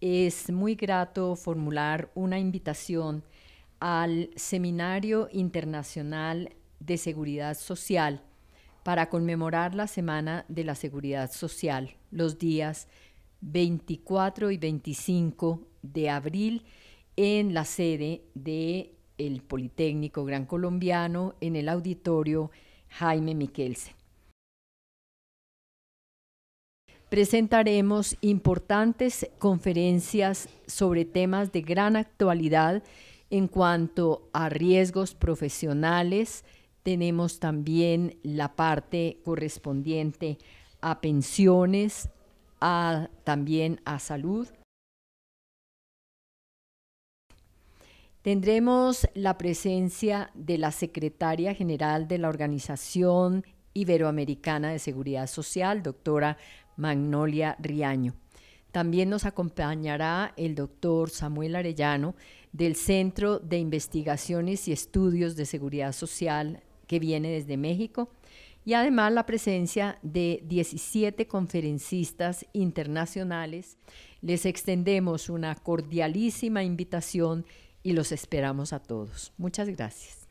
es muy grato formular una invitación al Seminario Internacional de Seguridad Social para conmemorar la Semana de la Seguridad Social, los días 24 y 25 de abril en la sede de el Politécnico Gran Colombiano en el auditorio Jaime Miquelsen. presentaremos importantes conferencias sobre temas de gran actualidad en cuanto a riesgos profesionales. Tenemos también la parte correspondiente a pensiones, también a salud. Tendremos la presencia de la secretaria general de la Organización Iberoamericana de Seguridad Social, doctora Magnolia Riaño. También nos acompañará el doctor Samuel Arellano del Centro de Investigaciones y Estudios de Seguridad Social que viene desde México y además la presencia de 17 conferencistas internacionales. Les extendemos una cordialísima invitación y los esperamos a todos. Muchas gracias.